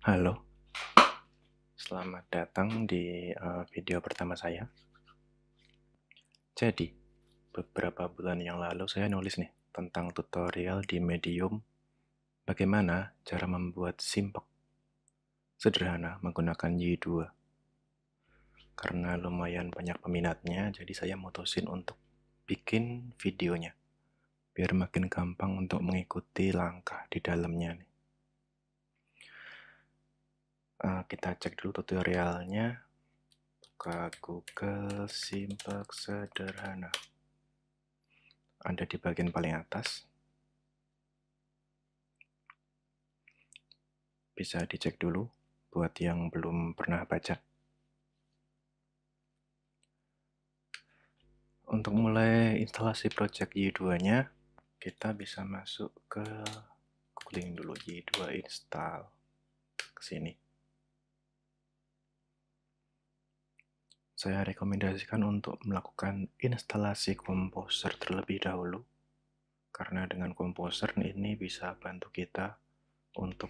Halo, selamat datang di uh, video pertama saya. Jadi, beberapa bulan yang lalu saya nulis nih tentang tutorial di Medium bagaimana cara membuat simpok sederhana menggunakan Y2. Karena lumayan banyak peminatnya, jadi saya mutusin untuk bikin videonya biar makin gampang untuk mengikuti langkah di dalamnya nih uh, kita cek dulu tutorialnya buka google simpak sederhana ada di bagian paling atas bisa dicek dulu buat yang belum pernah baca. Untuk mulai instalasi project Y2-nya, kita bisa masuk ke googling dulu Y2 install ke sini. saya rekomendasikan untuk melakukan instalasi komposer terlebih dahulu, karena dengan komposer ini bisa bantu kita untuk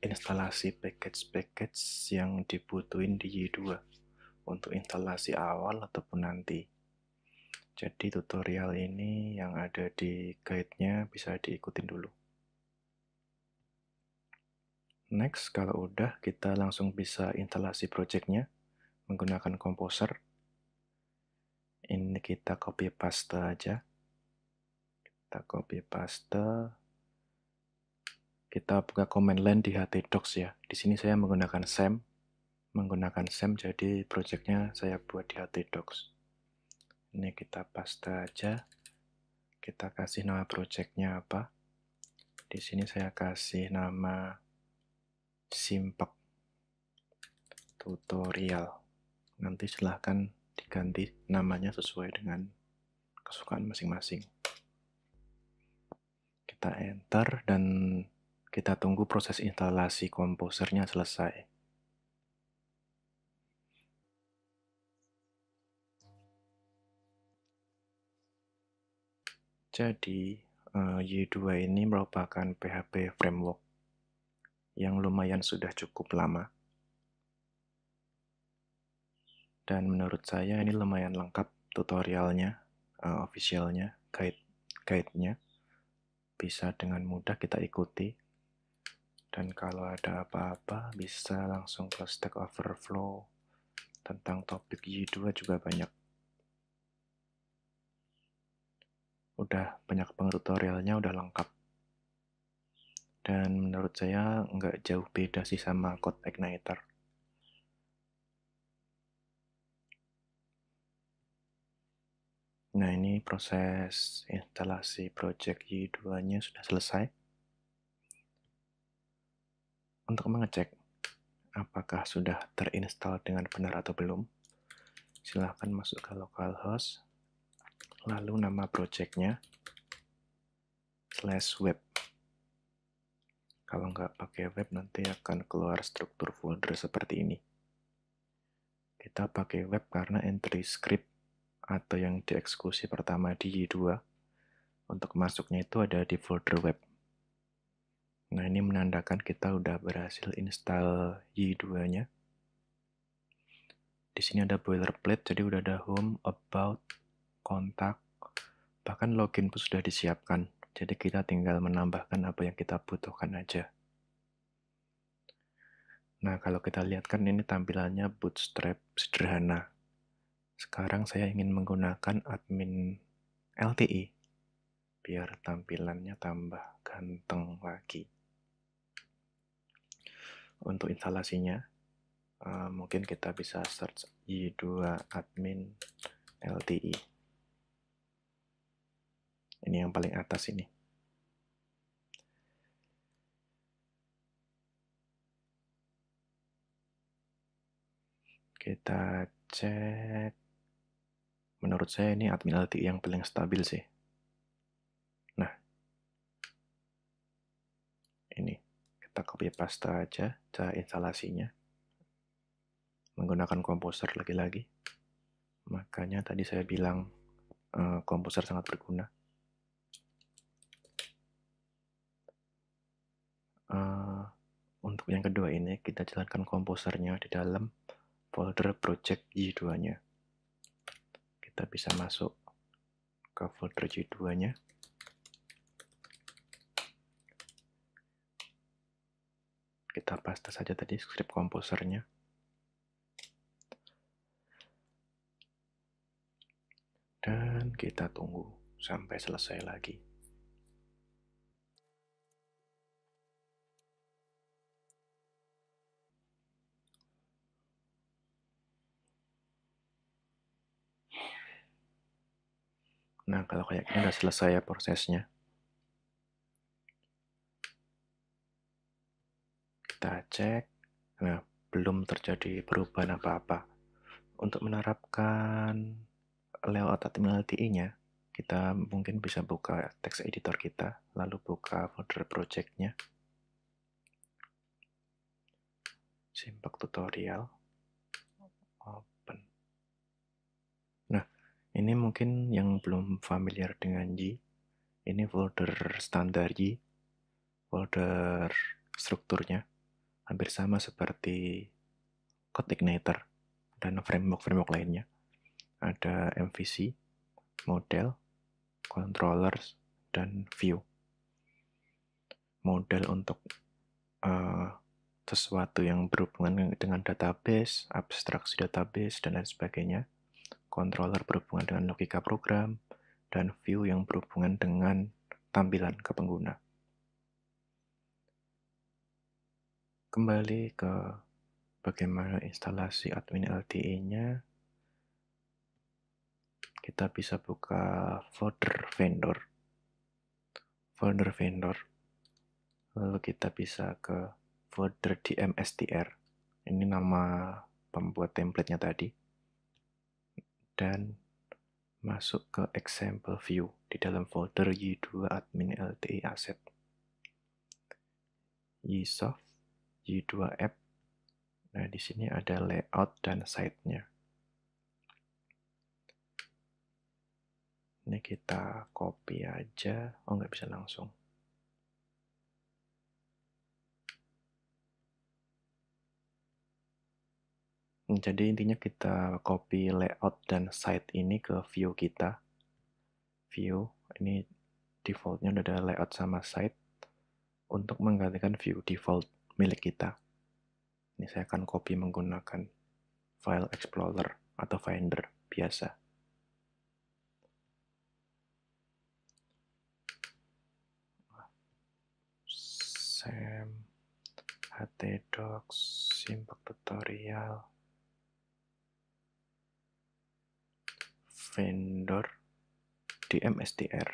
instalasi package-package yang dibutuhin di Y2 untuk instalasi awal ataupun nanti. Jadi tutorial ini yang ada di guide-nya bisa diikutin dulu. Next, kalau udah kita langsung bisa instalasi project-nya menggunakan composer. Ini kita copy paste aja. Kita copy paste. Kita buka command line di htdocs ya. Di sini saya menggunakan sem Menggunakan sem jadi projectnya saya buat di htdocs. Ini kita paste aja. Kita kasih nama projectnya apa. Di sini saya kasih nama simpak tutorial nanti silahkan diganti namanya sesuai dengan kesukaan masing-masing. Kita enter dan kita tunggu proses instalasi komposernya selesai. Jadi, eh, Y2 ini merupakan PHP framework yang lumayan sudah cukup lama dan menurut saya ini lumayan lengkap tutorialnya, uh, officialnya, guide guide-nya. Bisa dengan mudah kita ikuti. Dan kalau ada apa-apa bisa langsung ke Stack Overflow tentang topik Y2 juga banyak. Udah banyak tutorialnya, udah lengkap. Dan menurut saya nggak jauh beda sih sama Code Igniter. Nah, ini proses instalasi project Y2-nya sudah selesai. Untuk mengecek apakah sudah terinstall dengan benar atau belum, silahkan masuk ke localhost, lalu nama projectnya slash web. Kalau nggak pakai web, nanti akan keluar struktur folder seperti ini. Kita pakai web karena entry script atau yang dieksekusi pertama di Y2 untuk masuknya itu ada di folder web. Nah, ini menandakan kita udah berhasil install Y2-nya. Di sini ada boilerplate, jadi udah ada home, about, kontak, bahkan login pun sudah disiapkan. Jadi kita tinggal menambahkan apa yang kita butuhkan aja. Nah, kalau kita lihat kan ini tampilannya bootstrap sederhana. Sekarang saya ingin menggunakan admin LTE biar tampilannya tambah ganteng lagi. Untuk instalasinya, eh, mungkin kita bisa search i2 admin LTE. Ini yang paling atas ini. kita cek menurut saya ini Admiralty yang paling stabil sih. Nah, ini kita copy paste aja cara instalasinya menggunakan komposer lagi-lagi. Makanya tadi saya bilang uh, sangat berguna. Uh, untuk yang kedua ini kita jalankan komposernya di dalam folder project G2-nya kita bisa masuk ke folder G2 nya kita paste saja tadi script komposernya dan kita tunggu sampai selesai lagi Nah, kalau kayak gini udah selesai ya prosesnya. Kita cek. Nah, belum terjadi perubahan apa-apa. Untuk menerapkan layout admiralty-nya, kita mungkin bisa buka text editor kita, lalu buka folder project-nya. Simpak tutorial. Ini mungkin yang belum familiar dengan G. Ini folder standar G. Folder strukturnya hampir sama seperti Code Igniter dan framework-framework lainnya. Ada MVC, model, controllers, dan view. Model untuk uh, sesuatu yang berhubungan dengan database, abstraksi database, dan lain sebagainya controller berhubungan dengan logika program, dan view yang berhubungan dengan tampilan ke pengguna. Kembali ke bagaimana instalasi admin LTE-nya, kita bisa buka folder vendor. Folder vendor. Lalu kita bisa ke folder di MSTR. Ini nama pembuat template-nya tadi dan masuk ke example view di dalam folder Y2 admin LTI asset. YSoft, Y2 app. Nah, di sini ada layout dan site-nya. Ini kita copy aja. Oh, nggak bisa langsung. Hmm, jadi intinya kita copy layout dan site ini ke view kita. View, ini defaultnya udah ada layout sama site untuk menggantikan view default milik kita. Ini saya akan copy menggunakan file explorer atau finder biasa. Sam htdocs simpak tutorial vendor DMSTR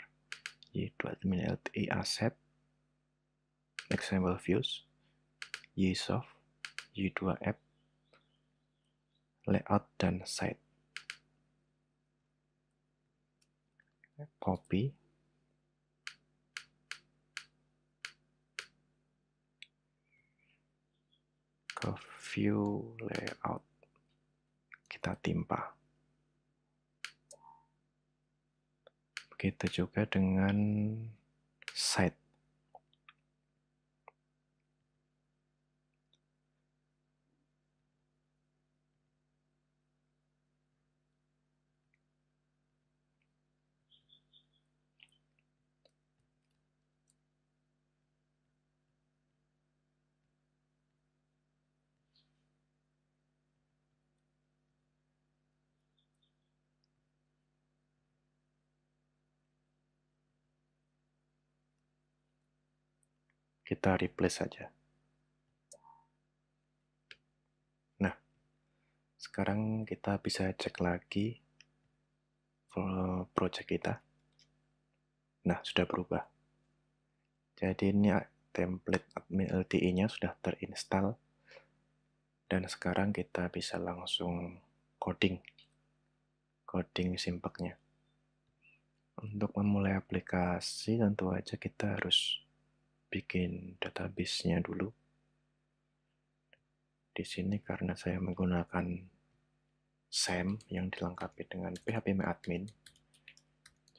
Y28 LTI asset example views YSoft Y2 app layout dan site copy ke view layout kita timpa Begitu juga dengan side kita replace saja. Nah, sekarang kita bisa cek lagi project kita. Nah, sudah berubah. Jadi ini template admin LTI-nya sudah terinstall dan sekarang kita bisa langsung coding coding simpaknya untuk memulai aplikasi tentu aja kita harus bikin database-nya dulu. Di sini karena saya menggunakan SAM yang dilengkapi dengan phpmyadmin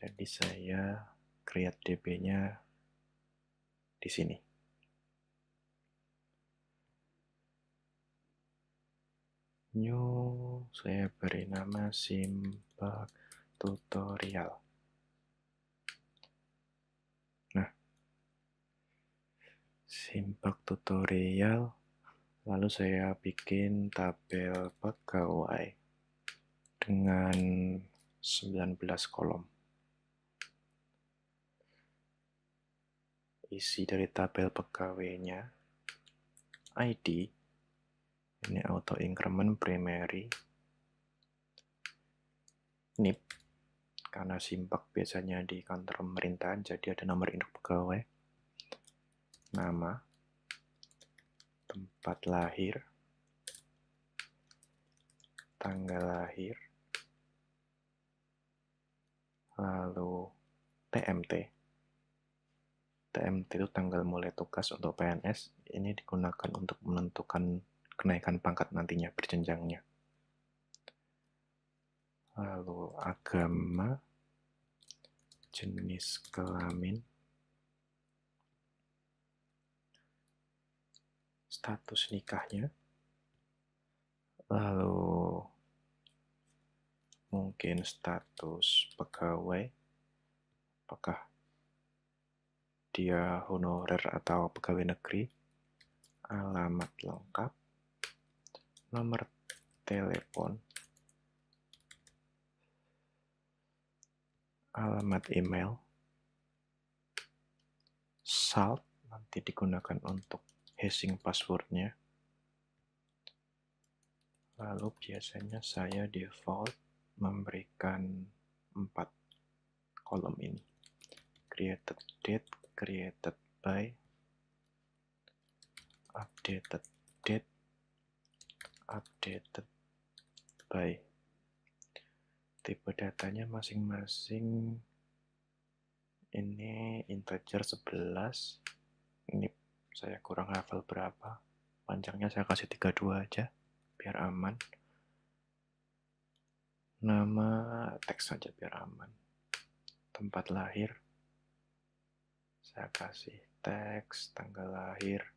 Jadi saya create DB-nya di sini. New saya beri nama simple Tutorial. simpak tutorial lalu saya bikin tabel pegawai dengan 19 kolom isi dari tabel pegawainya ID ini auto increment primary NIP karena simpak biasanya di kantor pemerintahan jadi ada nomor induk pegawai nama, tempat lahir, tanggal lahir, lalu TMT. TMT itu tanggal mulai tugas untuk PNS. Ini digunakan untuk menentukan kenaikan pangkat nantinya berjenjangnya. Lalu agama, jenis kelamin, status nikahnya, lalu mungkin status pegawai, apakah dia honorer atau pegawai negeri, alamat lengkap, nomor telepon, alamat email, salt nanti digunakan untuk hashing passwordnya lalu biasanya saya default memberikan empat kolom ini created date created by updated date updated by tipe datanya masing-masing ini integer 11 ini saya kurang hafal berapa panjangnya saya kasih 32 aja biar aman nama teks saja biar aman tempat lahir saya kasih teks tanggal lahir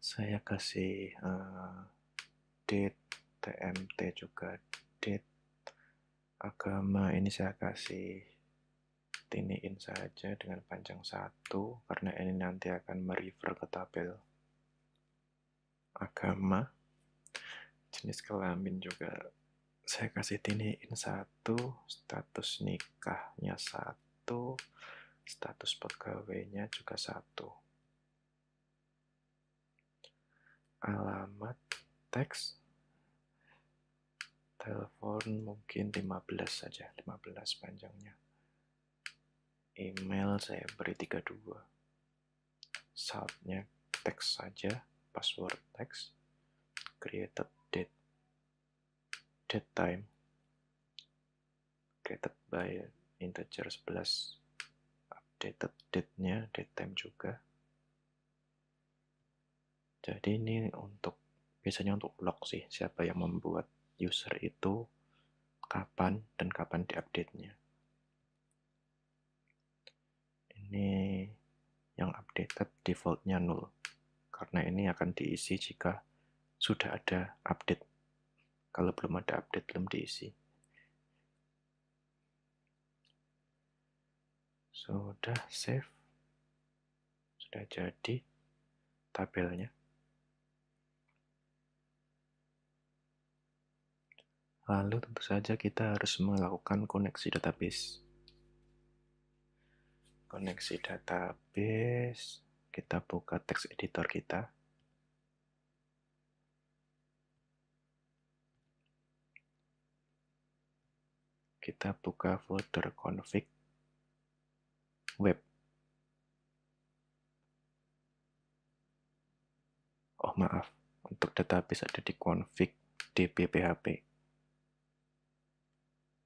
saya kasih uh, date TMT juga date agama ini saya kasih tiniin saja dengan panjang satu karena ini nanti akan merefer ke tabel agama jenis kelamin juga saya kasih tiniin satu status nikahnya satu status pegawainya juga satu alamat teks telepon mungkin 15 saja 15 panjangnya email saya beri 32 saatnya teks saja password teks created date date time created by integer 11 updated date-nya date time juga jadi ini untuk biasanya untuk blog sih siapa yang membuat user itu kapan dan kapan diupdate-nya ini yang updated defaultnya null karena ini akan diisi jika sudah ada update kalau belum ada update belum diisi sudah save sudah jadi tabelnya lalu tentu saja kita harus melakukan koneksi database koneksi database kita buka text editor kita kita buka folder config web oh maaf untuk database ada di config db.php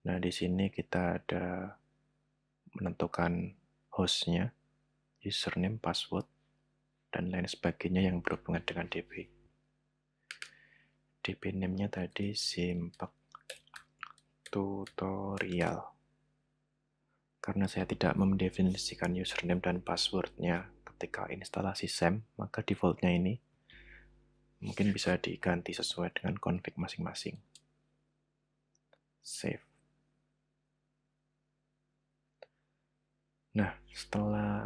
nah di sini kita ada menentukan hostnya, username, password, dan lain sebagainya yang berhubungan dengan DB. DB name-nya tadi simpak tutorial. Karena saya tidak mendefinisikan username dan passwordnya ketika instalasi SEM, maka defaultnya ini mungkin bisa diganti sesuai dengan config masing-masing. Save. Nah, setelah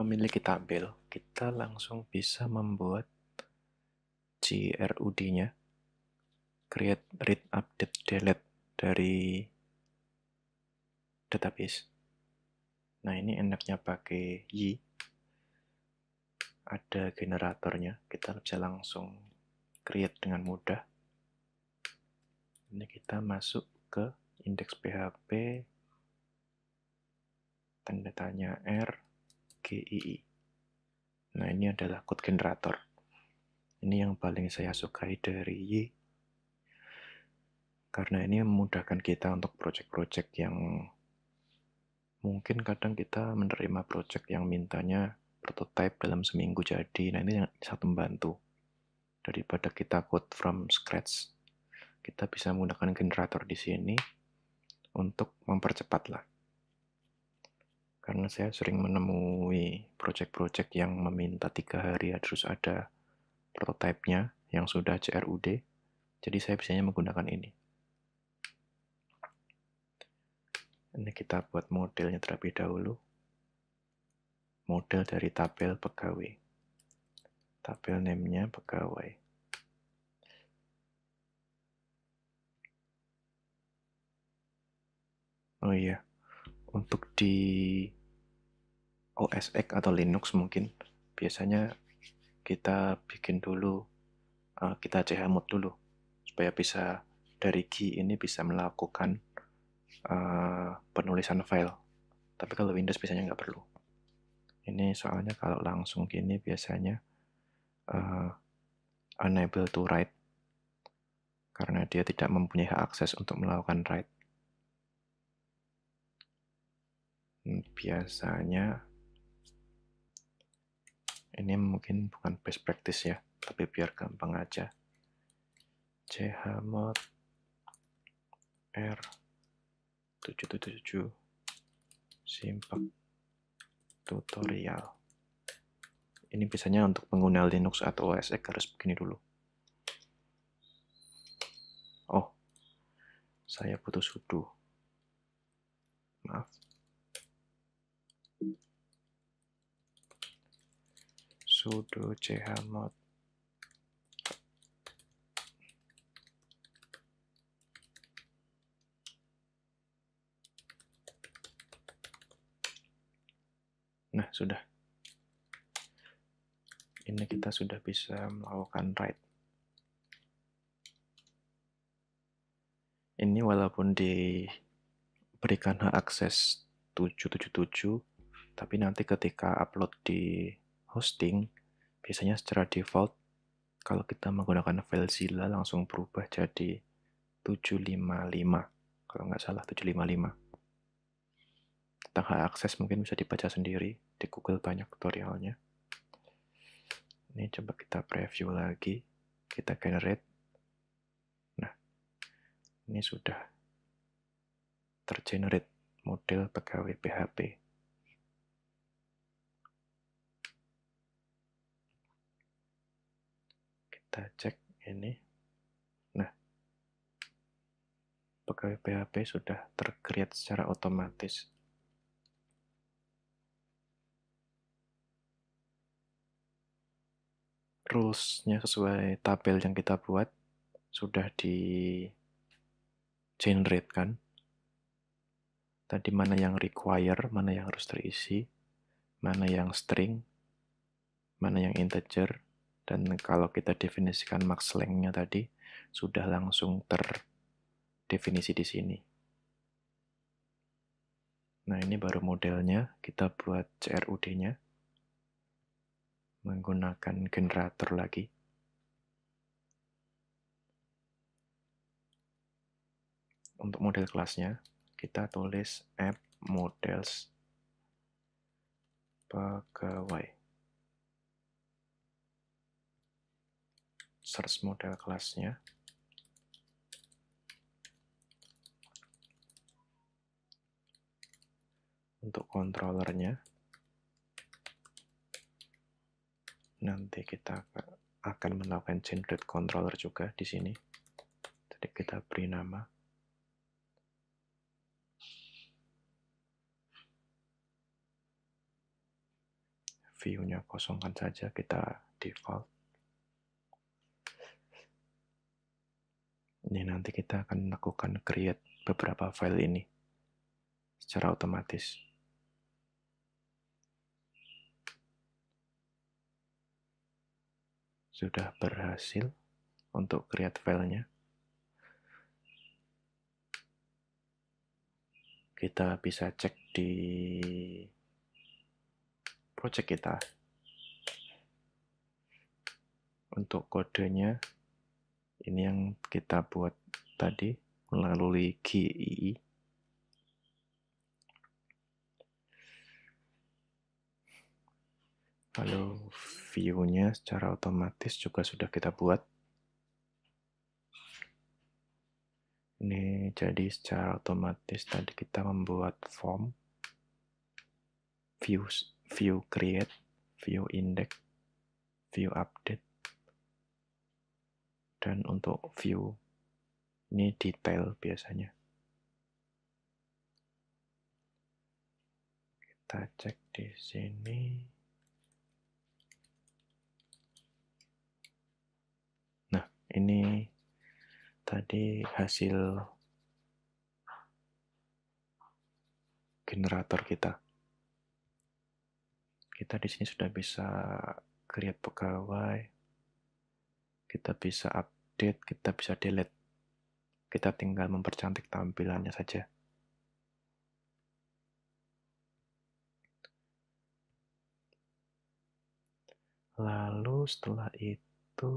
memiliki tabel, kita langsung bisa membuat grud nya create, read, update, delete dari database. Nah, ini enaknya pakai Y. Ada generatornya, kita bisa langsung create dengan mudah. Ini kita masuk ke index PHP tanda tanya R I I. Nah, ini adalah code generator. Ini yang paling saya sukai dari Y. Karena ini memudahkan kita untuk project-project yang mungkin kadang kita menerima project yang mintanya prototype dalam seminggu jadi. Nah, ini yang bisa membantu. Daripada kita code from scratch, kita bisa menggunakan generator di sini untuk mempercepat lah karena saya sering menemui proyek-proyek yang meminta tiga hari harus ada prototipenya yang sudah CRUD jadi saya biasanya menggunakan ini ini kita buat modelnya terlebih dahulu model dari tabel pegawai tabel name pegawai oh iya untuk di OS X atau Linux mungkin biasanya kita bikin dulu uh, kita chmod dulu supaya bisa dari G ini bisa melakukan uh, penulisan file tapi kalau Windows biasanya nggak perlu ini soalnya kalau langsung gini biasanya uh, unable to write karena dia tidak mempunyai hak akses untuk melakukan write Hmm, biasanya ini mungkin bukan best practice ya tapi biar gampang aja chmod r 777 simpak tutorial ini biasanya untuk pengguna Linux atau OS X harus begini dulu oh saya butuh sudu maaf sudo chmod Nah, sudah. Ini kita sudah bisa melakukan write. Ini walaupun diberikan hak akses 777, tapi nanti ketika upload di hosting, biasanya secara default kalau kita menggunakan FileZilla langsung berubah jadi 755 kalau nggak salah 755 tentang hak akses mungkin bisa dibaca sendiri di Google banyak tutorialnya ini coba kita preview lagi kita generate nah ini sudah tergenerate model pegawai PHP kita cek ini nah pegawai PHP sudah tercreate secara otomatis rulesnya sesuai tabel yang kita buat sudah di generate kan tadi mana yang require mana yang harus terisi mana yang string mana yang integer dan kalau kita definisikan max length-nya tadi, sudah langsung terdefinisi di sini. Nah, ini baru modelnya. Kita buat CRUD-nya. Menggunakan generator lagi. Untuk model kelasnya, kita tulis app models pegawai. search model kelasnya. Untuk kontrolernya nanti kita akan melakukan generate controller juga di sini. Jadi kita beri nama. View-nya kosongkan saja, kita default. Ini nanti kita akan melakukan create beberapa file ini secara otomatis. Sudah berhasil untuk create filenya. Kita bisa cek di project kita untuk kodenya ini yang kita buat tadi melalui GII lalu view-nya secara otomatis juga sudah kita buat ini jadi secara otomatis tadi kita membuat form views view create view index view update dan untuk view ini detail biasanya kita cek di sini nah ini tadi hasil generator kita kita di sini sudah bisa create pegawai kita bisa up update, kita bisa delete. Kita tinggal mempercantik tampilannya saja. Lalu setelah itu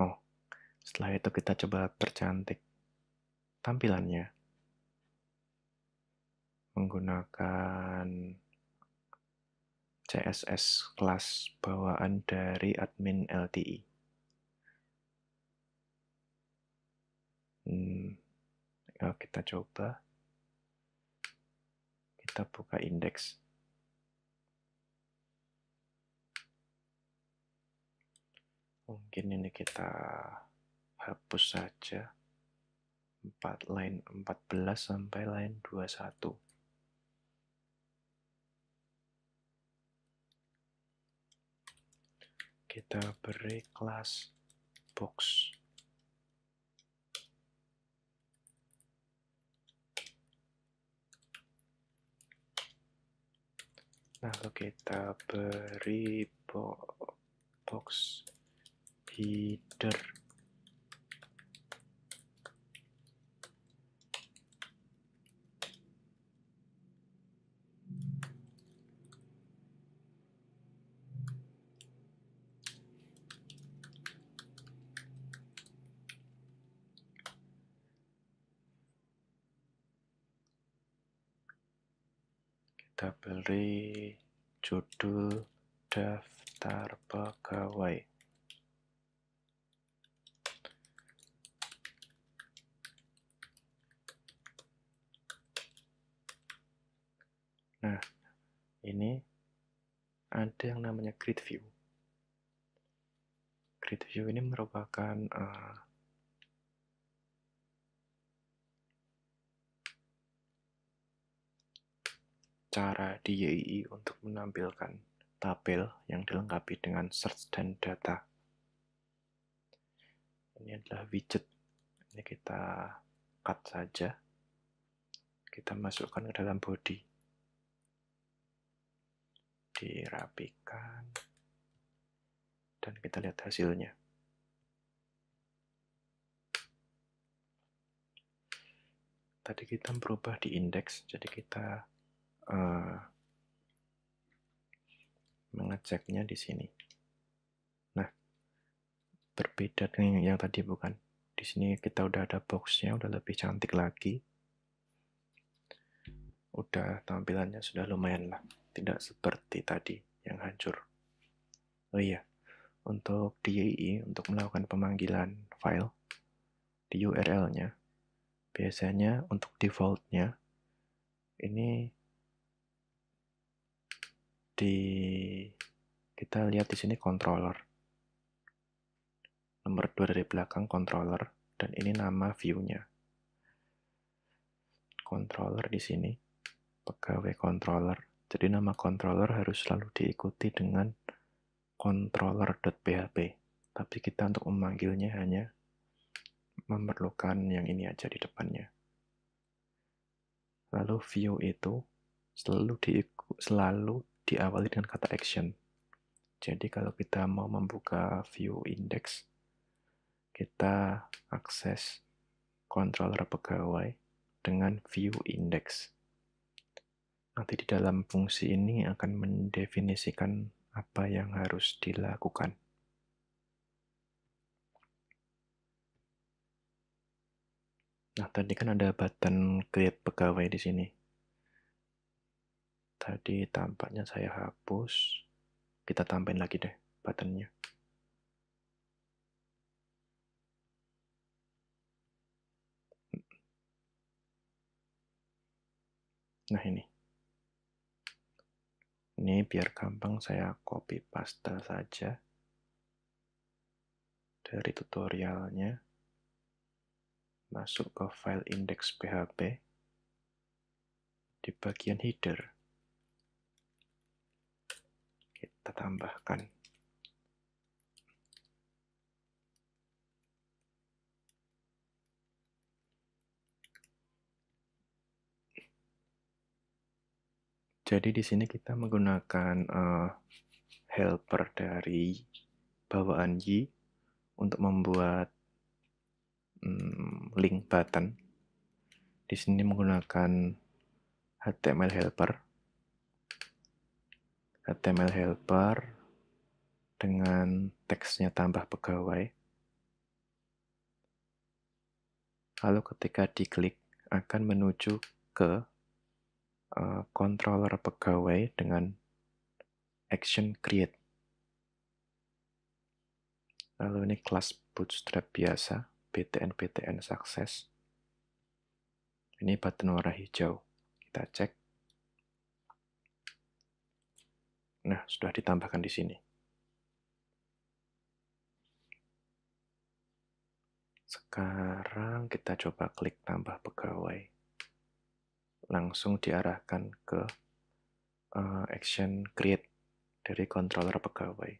Oh, setelah itu kita coba percantik tampilannya menggunakan CSS kelas bawaan dari admin LTI. Hmm, ya kita coba. Kita buka index Mungkin ini kita hapus saja. 4 line 14 sampai line 21. kita beri kelas box lalu kita beri box header judul daftar pegawai. Nah, ini ada yang namanya grid view. Grid view ini merupakan uh, cara di YII untuk menampilkan tabel yang dilengkapi dengan search dan data. Ini adalah widget. Ini kita cut saja. Kita masukkan ke dalam body. Dirapikan. Dan kita lihat hasilnya. Tadi kita berubah di indeks, jadi kita Eh, mengeceknya di sini. Nah, berbeda dengan yang tadi bukan? Di sini kita udah ada boxnya, udah lebih cantik lagi. Udah tampilannya sudah lumayan lah, tidak seperti tadi yang hancur. Oh iya, untuk DII, untuk melakukan pemanggilan file di URL-nya, biasanya untuk default-nya, ini di kita lihat di sini controller. Nomor 2 dari belakang controller dan ini nama viewnya Controller di sini pegawai controller. Jadi nama controller harus selalu diikuti dengan controller.php. Tapi kita untuk memanggilnya hanya memerlukan yang ini aja di depannya. Lalu view itu selalu diikuti selalu diawali dengan kata action. Jadi kalau kita mau membuka view index, kita akses controller pegawai dengan view index. Nanti di dalam fungsi ini akan mendefinisikan apa yang harus dilakukan. Nah, tadi kan ada button create pegawai di sini. Tadi tampaknya saya hapus. Kita tambahin lagi deh buttonnya. Nah ini. Ini biar gampang saya copy paste saja dari tutorialnya. Masuk ke file index PHP di bagian header kita tambahkan Jadi di sini kita menggunakan uh, helper dari bawaan Y untuk membuat um, link button. Di sini menggunakan HTML helper HTML helper dengan teksnya tambah pegawai. Lalu ketika diklik akan menuju ke eh, controller pegawai dengan action create. Lalu ini kelas bootstrap biasa, btn-btn success. Ini button warna hijau. Kita cek. Nah, sudah ditambahkan di sini. Sekarang kita coba klik tambah pegawai. Langsung diarahkan ke uh, action create dari controller pegawai.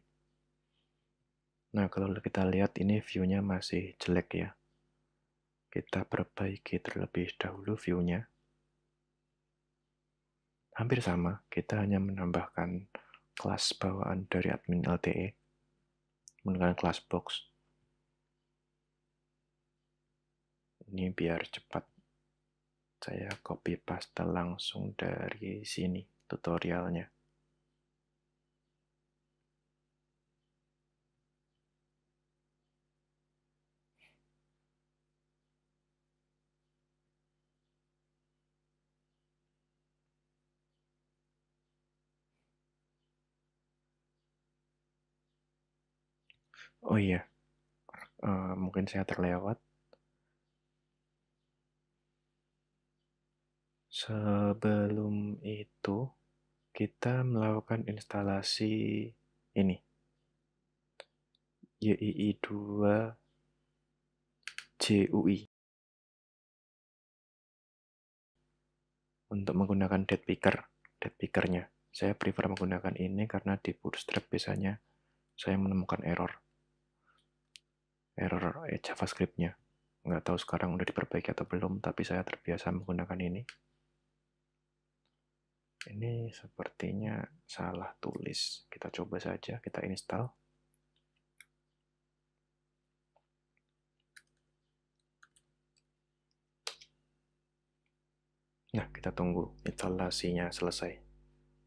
Nah, kalau kita lihat ini view-nya masih jelek ya. Kita perbaiki terlebih dahulu view-nya. Hampir sama, kita hanya menambahkan kelas bawaan dari admin LTE menggunakan kelas box. Ini biar cepat. Saya copy paste langsung dari sini tutorialnya. Oh iya, uh, mungkin saya terlewat. Sebelum itu, kita melakukan instalasi ini. YII 2 JUI untuk menggunakan dead picker, dead pickernya. Saya prefer menggunakan ini karena di Bootstrap biasanya saya menemukan error error eh, JavaScript-nya. Nggak tahu sekarang udah diperbaiki atau belum, tapi saya terbiasa menggunakan ini. Ini sepertinya salah tulis. Kita coba saja, kita install. Nah, kita tunggu instalasinya selesai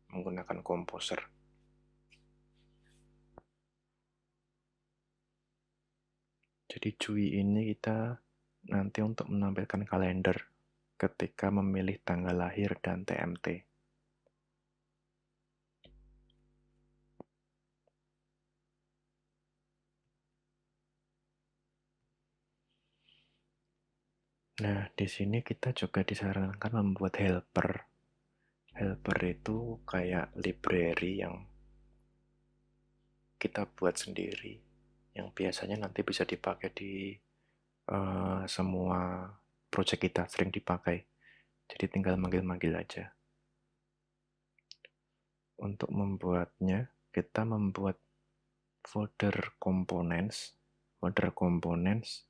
menggunakan komposer. Jadi cuy ini kita nanti untuk menampilkan kalender ketika memilih tanggal lahir dan TMT. Nah, di sini kita juga disarankan membuat helper. Helper itu kayak library yang kita buat sendiri yang biasanya nanti bisa dipakai di uh, semua project kita sering dipakai. Jadi tinggal manggil-manggil aja. Untuk membuatnya, kita membuat folder components, folder components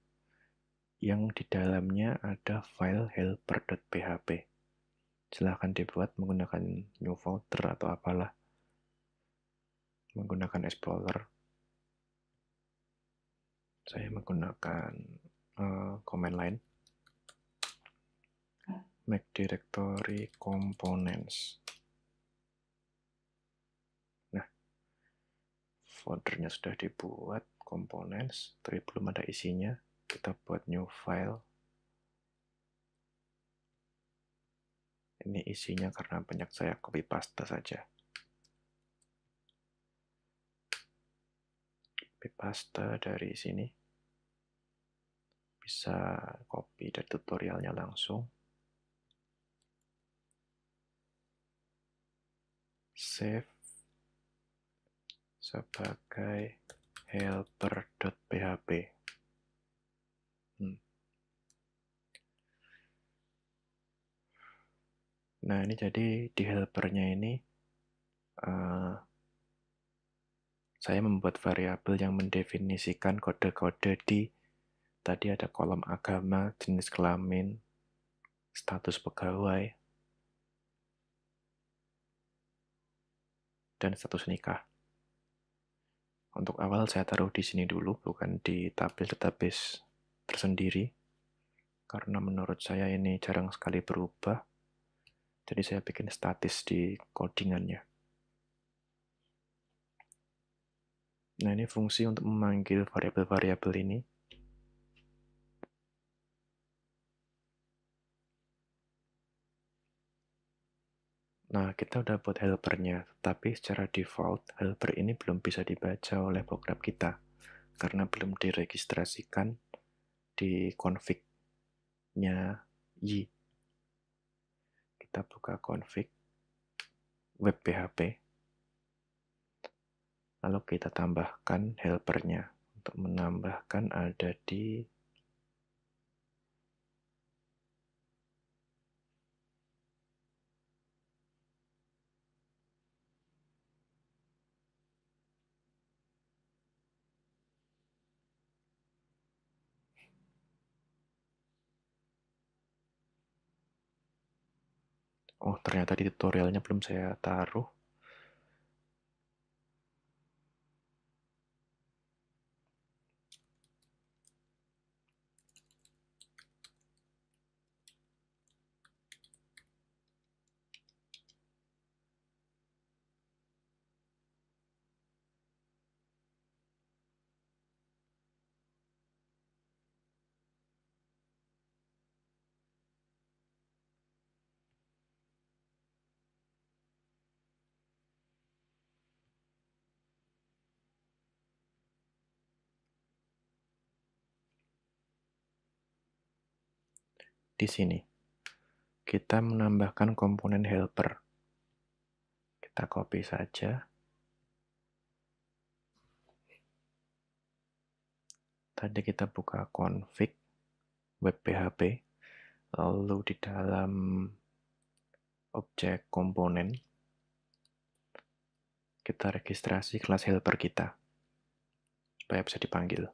yang di dalamnya ada file helper.php. Silahkan dibuat menggunakan new folder atau apalah, menggunakan explorer saya menggunakan uh, command line hmm. make directory components nah foldernya sudah dibuat components tapi belum ada isinya kita buat new file ini isinya karena banyak saya copy paste saja copy paste dari sini bisa copy dari tutorialnya langsung save sebagai helper.php hmm. nah ini jadi di helpernya ini uh, saya membuat variabel yang mendefinisikan kode-kode di tadi ada kolom agama, jenis kelamin, status pegawai, dan status nikah. Untuk awal saya taruh di sini dulu, bukan di tabel database tersendiri, karena menurut saya ini jarang sekali berubah, jadi saya bikin statis di codingannya. Nah, ini fungsi untuk memanggil variabel-variabel ini. Nah, kita udah buat helpernya, tapi secara default, helper ini belum bisa dibaca oleh program kita, karena belum diregistrasikan di config-nya Y. Kita buka config web PHP lalu kita tambahkan helpernya untuk menambahkan ada di Oh, ternyata di tutorialnya belum saya taruh. di sini. Kita menambahkan komponen helper. Kita copy saja. Tadi kita buka config web PHP, lalu di dalam objek komponen, kita registrasi kelas helper kita supaya bisa dipanggil.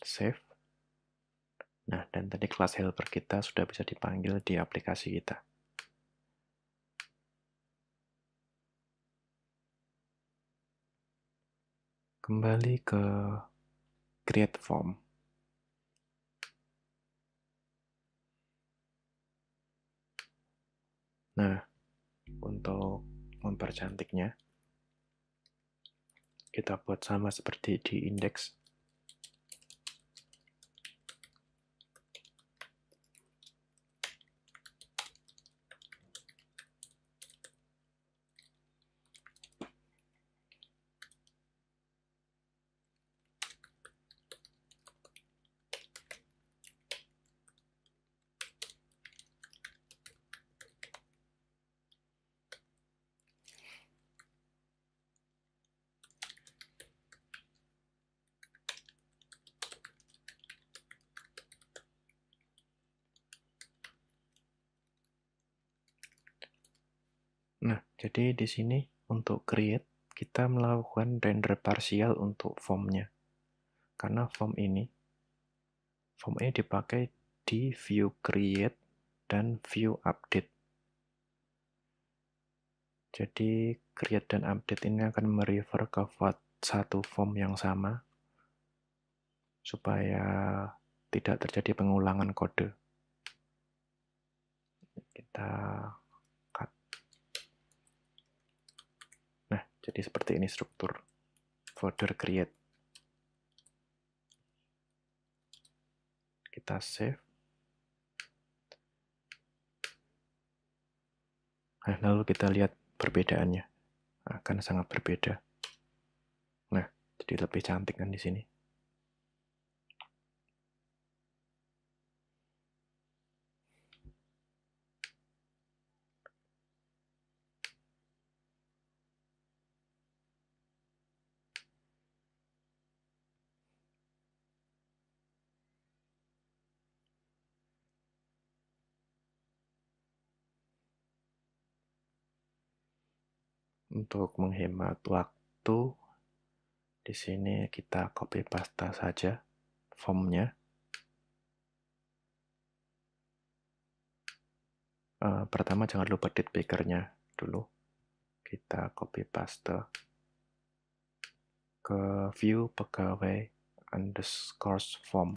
Save. Nah, dan tadi kelas helper kita sudah bisa dipanggil di aplikasi kita. Kembali ke create form. Nah, untuk mempercantiknya, kita buat sama seperti di index di sini untuk create, kita melakukan render parsial untuk formnya. Karena form ini, form ini dipakai di view create dan view update. Jadi create dan update ini akan merefer ke satu form yang sama supaya tidak terjadi pengulangan kode. Kita Jadi seperti ini struktur folder create. Kita save. Nah, lalu kita lihat perbedaannya. Akan sangat berbeda. Nah, jadi lebih cantik kan di sini. untuk menghemat waktu, di sini kita copy paste saja formnya. Uh, pertama jangan lupa date pickernya dulu. Kita copy paste ke view pegawai underscore form.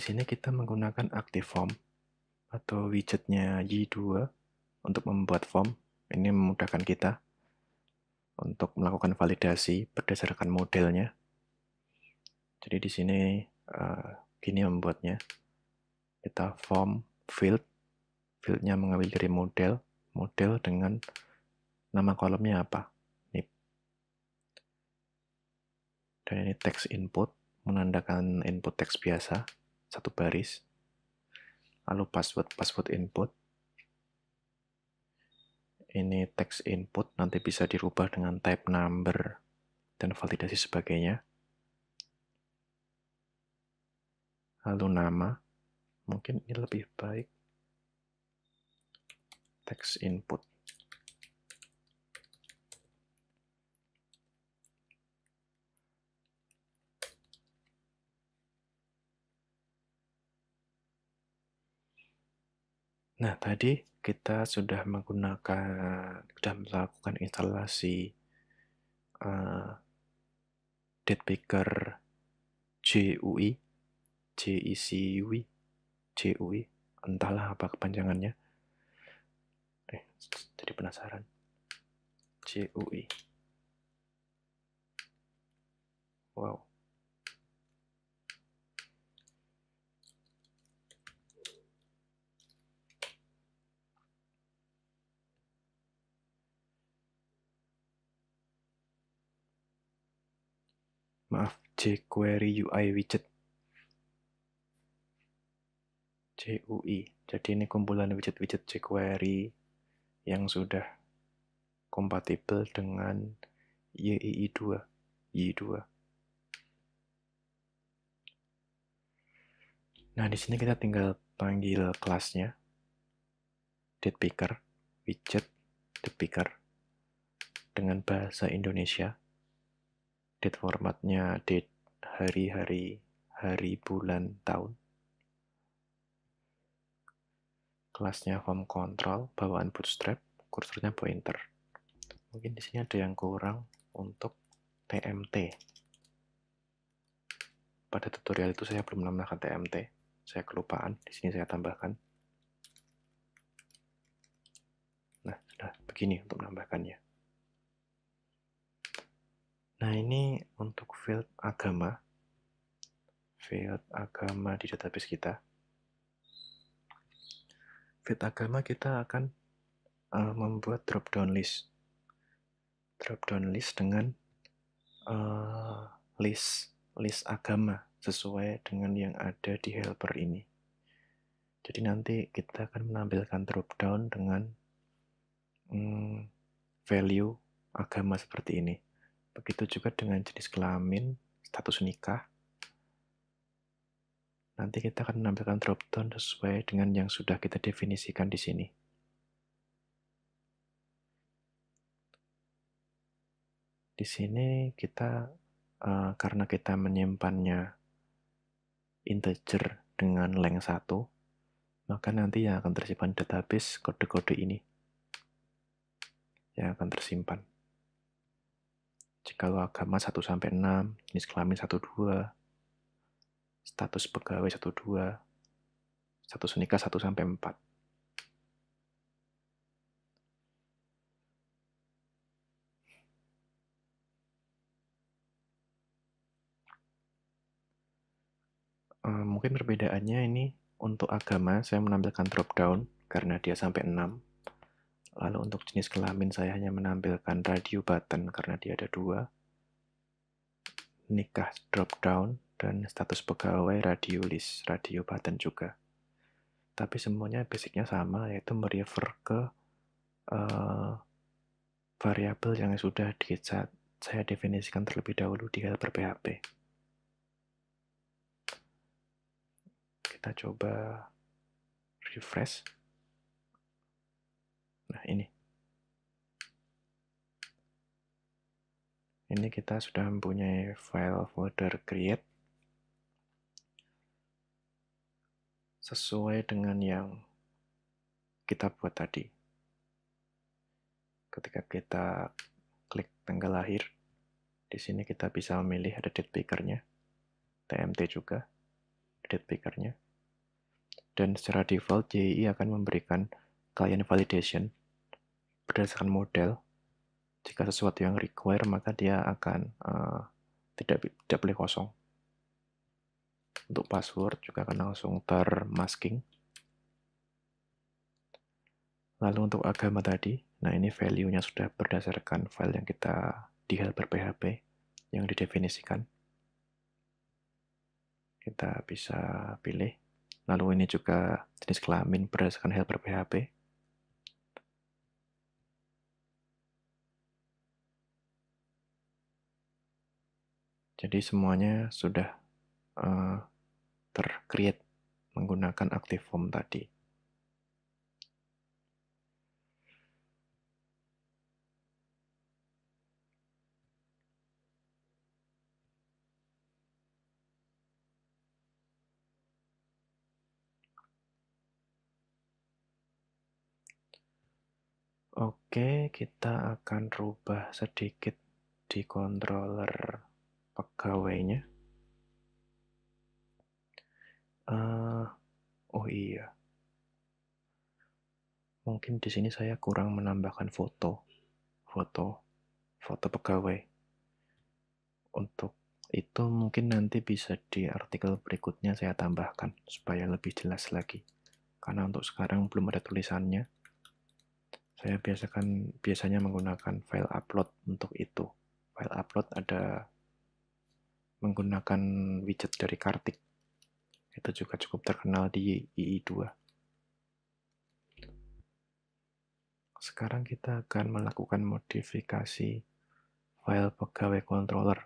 Di sini kita menggunakan active form atau widgetnya Y2 untuk membuat form. Ini memudahkan kita untuk melakukan validasi berdasarkan modelnya. Jadi di sini uh, gini membuatnya. Kita form field. Fieldnya mengambil dari model. Model dengan nama kolomnya apa? Ini. Dan ini text input, menandakan input teks biasa satu baris, lalu password password input. Ini text input nanti bisa dirubah dengan type number dan validasi sebagainya. Lalu nama, mungkin ini lebih baik. Text input. Nah, tadi kita sudah menggunakan, sudah melakukan instalasi uh, eh, date JUI, JECUI, JUI, entahlah apa kepanjangannya. Eh, jadi penasaran. JUI. Wow. jQuery UI widget. JUI. Jadi ini kumpulan widget-widget jQuery yang sudah kompatibel dengan YII2. YII2. Nah, di sini kita tinggal panggil kelasnya date picker widget date picker dengan bahasa Indonesia date formatnya date hari-hari hari bulan tahun kelasnya form control bawaan bootstrap kursornya pointer mungkin di sini ada yang kurang untuk TMT pada tutorial itu saya belum menambahkan TMT saya kelupaan di sini saya tambahkan Nah, sudah begini untuk menambahkannya. Nah, ini untuk field agama. Field agama di database kita. Field agama kita akan uh, membuat drop-down list. Drop-down list dengan uh, list list agama sesuai dengan yang ada di helper ini. Jadi nanti kita akan menampilkan drop-down dengan mm, value agama seperti ini. Begitu juga dengan jenis kelamin, status nikah. Nanti kita akan menampilkan drop-down sesuai dengan yang sudah kita definisikan di sini. Di sini kita, eh, karena kita menyimpannya integer dengan length 1, maka nanti yang akan tersimpan database kode-kode ini yang akan tersimpan kalau agama 1 sampai 6, jenis kelamin 1 2, status pegawai 1 2, status nikah 1 sampai 4. Eh, mungkin perbedaannya ini untuk agama saya menampilkan drop down karena dia sampai 6 Lalu untuk jenis kelamin saya hanya menampilkan radio button karena dia ada dua. Nikah drop down dan status pegawai radio list, radio button juga. Tapi semuanya basicnya sama yaitu merefer ke uh, variabel yang sudah di saya definisikan terlebih dahulu di helper PHP. Kita coba refresh. Nah, ini. Ini kita sudah mempunyai file folder create sesuai dengan yang kita buat tadi. Ketika kita klik tanggal lahir, di sini kita bisa memilih ada date pickernya TMT juga, date pickernya Dan secara default, JI akan memberikan client validation berdasarkan model. Jika sesuatu yang require, maka dia akan uh, tidak tidak boleh kosong. Untuk password juga akan langsung termasking. Lalu untuk agama tadi, nah ini value-nya sudah berdasarkan file yang kita di helper PHP yang didefinisikan. Kita bisa pilih. Lalu ini juga jenis kelamin berdasarkan helper PHP. Jadi semuanya sudah uh, tercreate menggunakan active form tadi. Oke, kita akan rubah sedikit di controller pegawainya. Uh, oh iya, mungkin di sini saya kurang menambahkan foto, foto, foto pegawai. Untuk itu mungkin nanti bisa di artikel berikutnya saya tambahkan supaya lebih jelas lagi. Karena untuk sekarang belum ada tulisannya, saya biasakan biasanya menggunakan file upload untuk itu. File upload ada menggunakan widget dari Kartik. Itu juga cukup terkenal di II2. Sekarang kita akan melakukan modifikasi file pegawai controller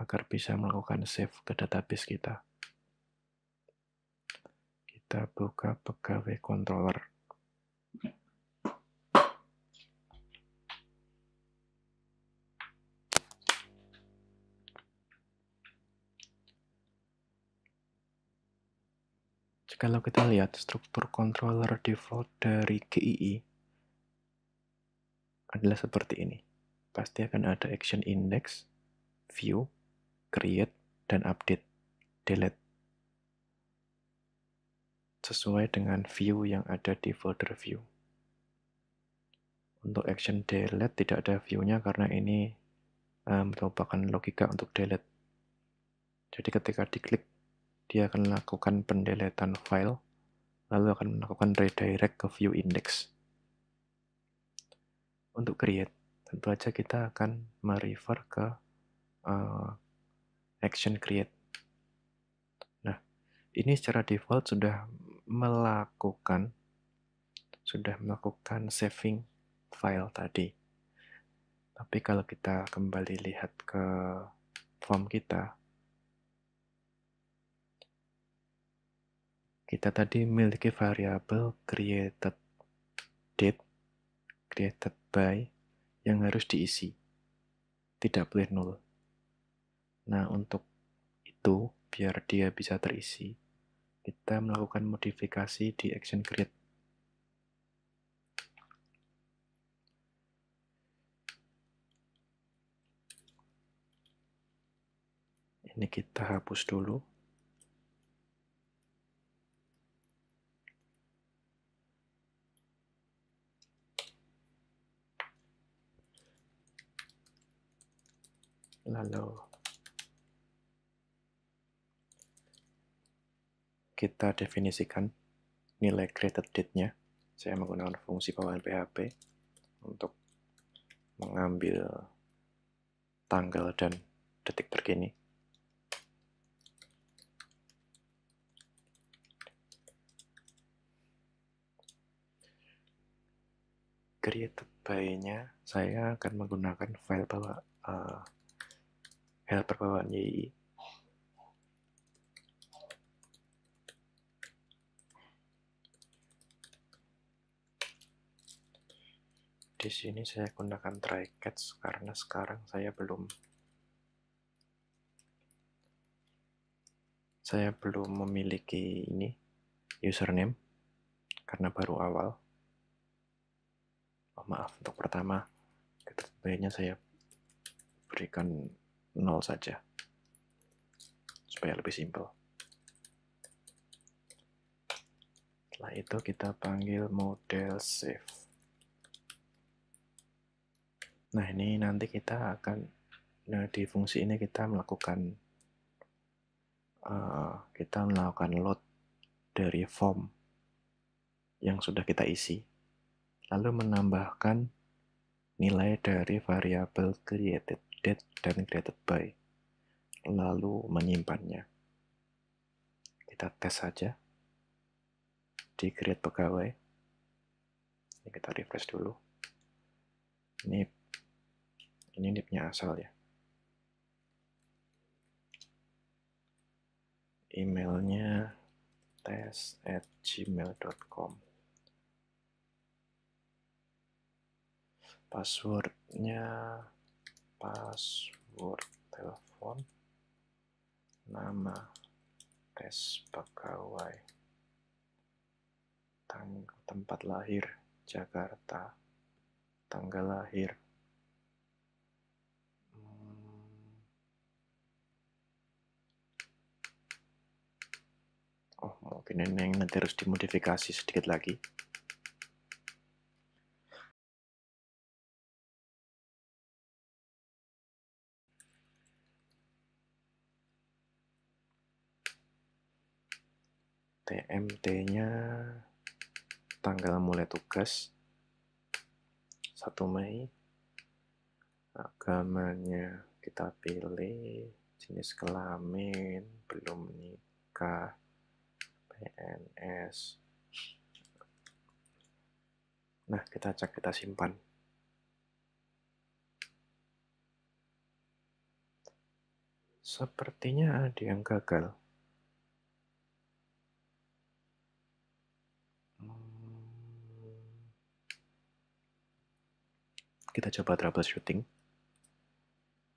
agar bisa melakukan save ke database kita. Kita buka pegawai controller. kalau kita lihat struktur controller default dari GII adalah seperti ini. Pasti akan ada action index, view, create, dan update, delete. Sesuai dengan view yang ada di folder view. Untuk action delete tidak ada view-nya karena ini um, merupakan logika untuk delete. Jadi ketika diklik dia akan melakukan pendeletan file, lalu akan melakukan redirect ke view index. Untuk create, tentu saja kita akan merefer ke uh, action create. Nah, ini secara default sudah melakukan sudah melakukan saving file tadi. Tapi kalau kita kembali lihat ke form kita, kita tadi memiliki variabel created date created by yang harus diisi tidak boleh nol nah untuk itu biar dia bisa terisi kita melakukan modifikasi di action create ini kita hapus dulu lalu kita definisikan nilai created date-nya. Saya menggunakan fungsi bawaan PHP untuk mengambil tanggal dan detik terkini. created by-nya saya akan menggunakan file bawaan uh, eh, el iya, perbawaan YI. Di sini saya gunakan try catch karena sekarang saya belum saya belum memiliki ini username karena baru awal. Oh, maaf untuk pertama, kita saya berikan 0 saja. Supaya lebih simpel. Setelah itu kita panggil model save. Nah, ini nanti kita akan nah di fungsi ini kita melakukan uh, kita melakukan load dari form yang sudah kita isi. Lalu menambahkan nilai dari variabel created created dan created by lalu menyimpannya kita tes saja di create pegawai ini kita refresh dulu Ini ini nipnya asal ya emailnya tes at gmail.com passwordnya password telepon nama tes pegawai tang tempat lahir Jakarta tanggal lahir hmm. oh mungkin ini yang nanti harus dimodifikasi sedikit lagi TMT-nya tanggal mulai tugas 1 Mei agamanya kita pilih jenis kelamin belum nikah, PNS nah kita cek kita simpan sepertinya ada yang gagal Kita coba troubleshooting.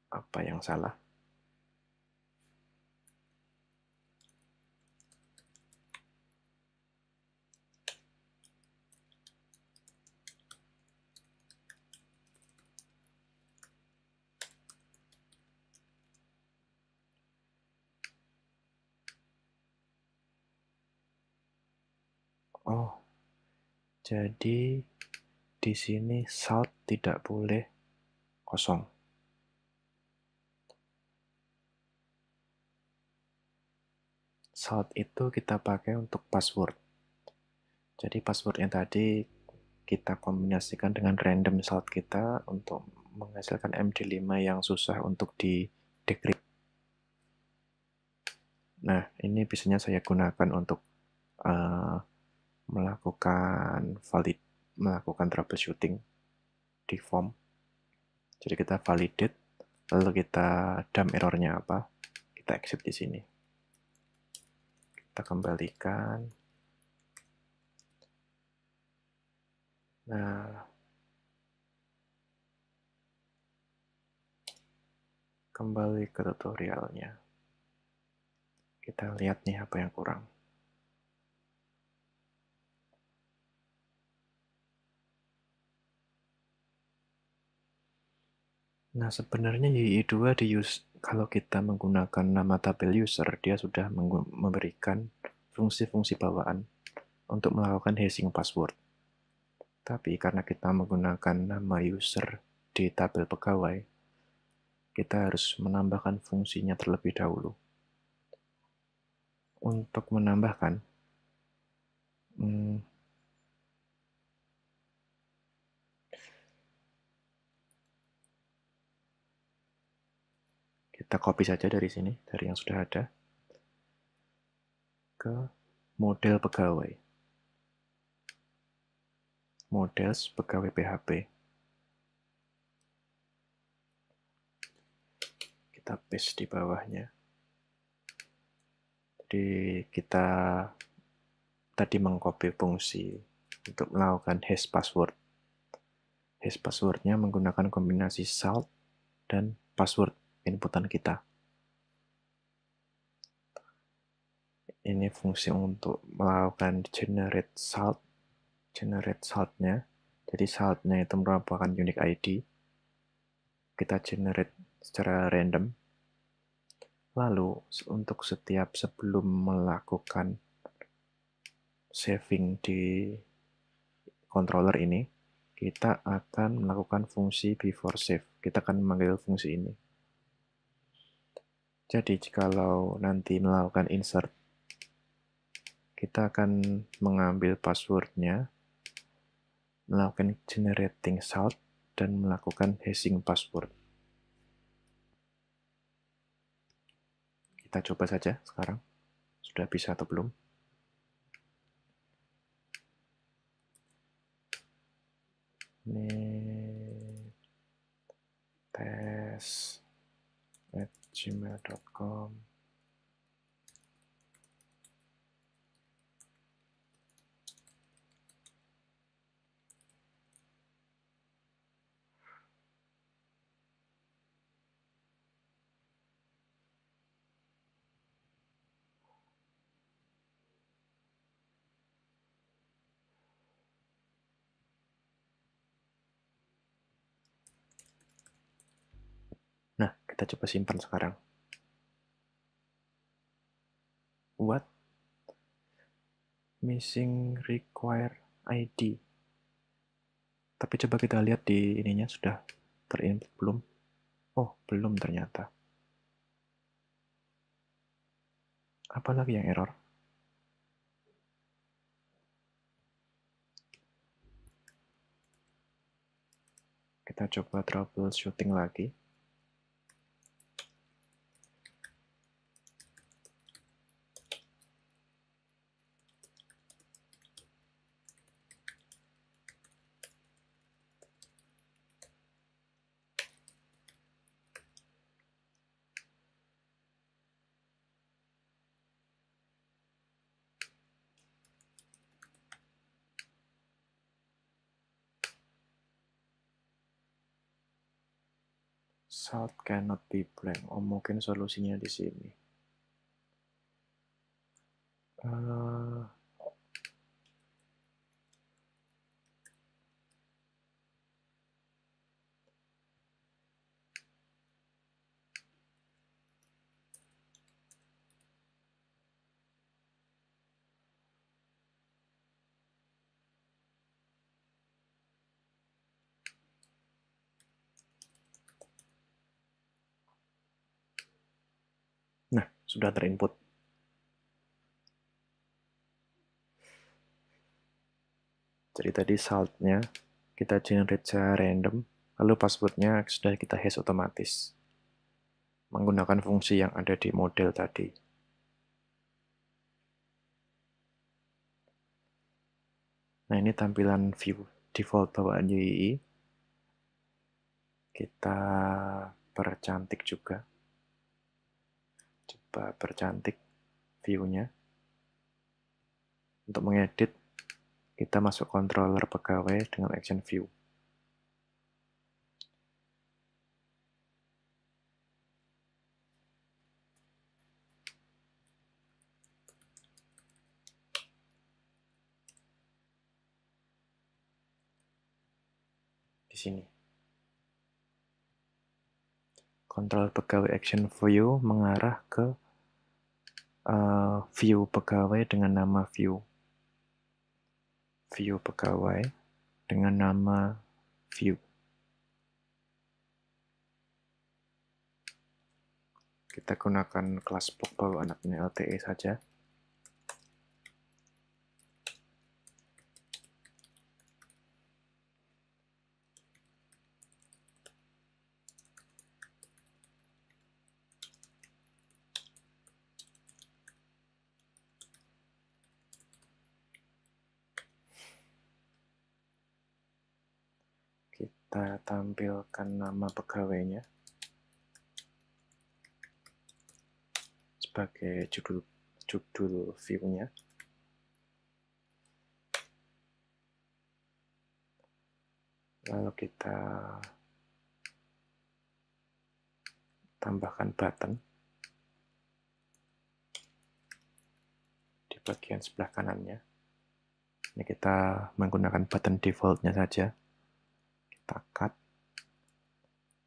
Apa yang salah? Oh, jadi di sini salt tidak boleh kosong. Salt itu kita pakai untuk password. Jadi password yang tadi kita kombinasikan dengan random salt kita untuk menghasilkan MD5 yang susah untuk di decrypt. Nah, ini biasanya saya gunakan untuk uh, melakukan valid melakukan troubleshooting di form. Jadi kita validate, lalu kita dump errornya apa, kita exit di sini. Kita kembalikan. Nah, kembali ke tutorialnya. Kita lihat nih apa yang kurang. Nah, sebenarnya YI2 di use, kalau kita menggunakan nama tabel user, dia sudah memberikan fungsi-fungsi bawaan untuk melakukan hashing password. Tapi karena kita menggunakan nama user di tabel pegawai, kita harus menambahkan fungsinya terlebih dahulu. Untuk menambahkan, hmm, Kita copy saja dari sini, dari yang sudah ada, ke model pegawai. model pegawai PHP. Kita paste di bawahnya. Jadi kita tadi mengcopy fungsi untuk melakukan hash password. Hash passwordnya menggunakan kombinasi salt dan password inputan kita. Ini fungsi untuk melakukan generate salt, generate saltnya. Jadi saltnya itu merupakan unique ID. Kita generate secara random. Lalu untuk setiap sebelum melakukan saving di controller ini, kita akan melakukan fungsi before save. Kita akan memanggil fungsi ini. Jadi, kalau nanti melakukan insert, kita akan mengambil passwordnya, melakukan generating salt dan melakukan hashing password. Kita coba saja sekarang. Sudah bisa atau belum? Ini tes gmail.com Kita coba simpan sekarang. What? Missing require ID. Tapi coba kita lihat di ininya sudah terinput belum? Oh, belum ternyata. Apa lagi yang error? Kita coba troubleshooting lagi. cannot be blamed. Oh, mungkin solusinya di sini. sudah terinput. Jadi tadi saltnya kita generate secara random, lalu passwordnya sudah kita hash otomatis menggunakan fungsi yang ada di model tadi. Nah ini tampilan view default bawaan UI. Kita percantik juga coba percantik view-nya. Untuk mengedit, kita masuk controller pegawai dengan action view. di sini. Kontrol pegawai action view mengarah ke uh, view pegawai dengan nama view. View pegawai dengan nama view. Kita gunakan kelas pop baru anaknya LTE saja. tampilkan nama pegawainya sebagai judul judul view Lalu kita tambahkan button di bagian sebelah kanannya. Ini kita menggunakan button defaultnya saja takat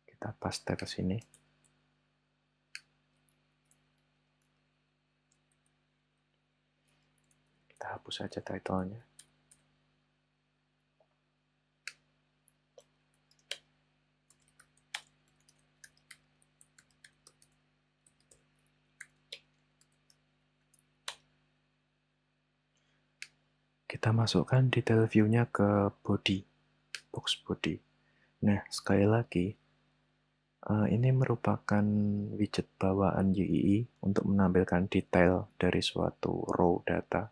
kita paste ke sini kita hapus saja titlenya kita masukkan detail view-nya ke body, box body. Nah, sekali lagi, eh, ini merupakan widget bawaan UII untuk menampilkan detail dari suatu row data.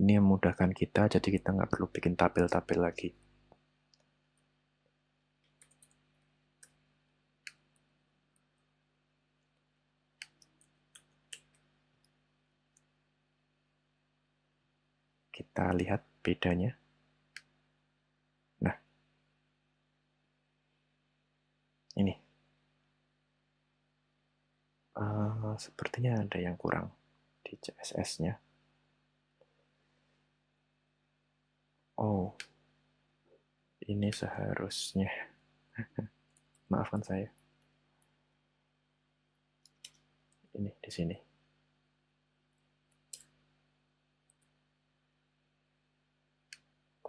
Ini yang memudahkan kita, jadi kita nggak perlu bikin tabel-tabel lagi. Kita lihat bedanya. ini uh, sepertinya ada yang kurang di CSS-nya oh ini seharusnya maafkan saya ini di sini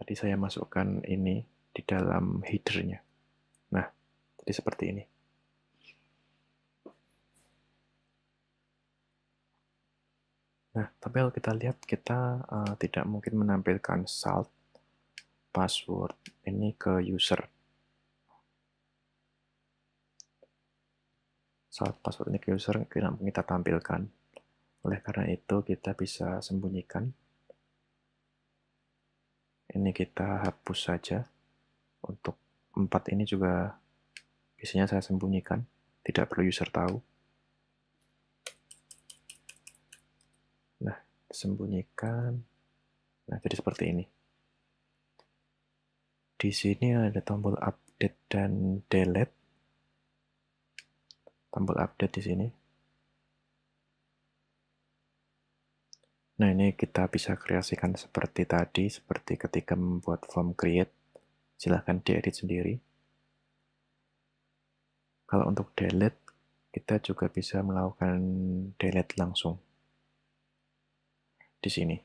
tadi saya masukkan ini di dalam headernya jadi ya, seperti ini. Nah, tapi kalau kita lihat, kita uh, tidak mungkin menampilkan salt password ini ke user. Salt password ini ke user tidak mungkin kita tampilkan. Oleh karena itu, kita bisa sembunyikan. Ini kita hapus saja. Untuk empat ini juga Isinya saya sembunyikan, tidak perlu user tahu. Nah, sembunyikan. Nah, jadi seperti ini. Di sini ada tombol update dan delete. Tombol update di sini. Nah, ini kita bisa kreasikan seperti tadi, seperti ketika membuat form create. Silahkan diedit sendiri. Kalau untuk delete, kita juga bisa melakukan delete langsung di sini.